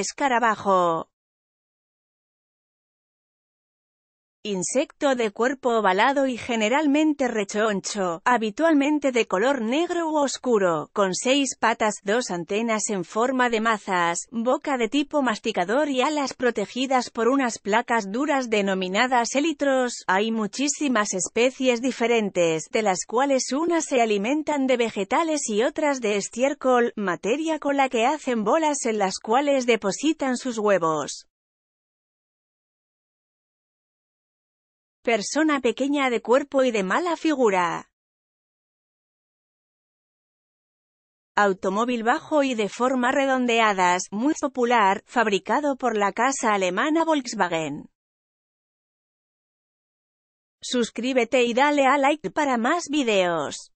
Escarabajo Insecto de cuerpo ovalado y generalmente rechoncho, habitualmente de color negro u oscuro, con seis patas, dos antenas en forma de mazas, boca de tipo masticador y alas protegidas por unas placas duras denominadas élitros. Hay muchísimas especies diferentes, de las cuales unas se alimentan de vegetales y otras de estiércol, materia con la que hacen bolas en las cuales depositan sus huevos. Persona pequeña de cuerpo y de mala figura. Automóvil bajo y de forma redondeadas, muy popular, fabricado por la casa alemana Volkswagen. Suscríbete y dale a like para más videos.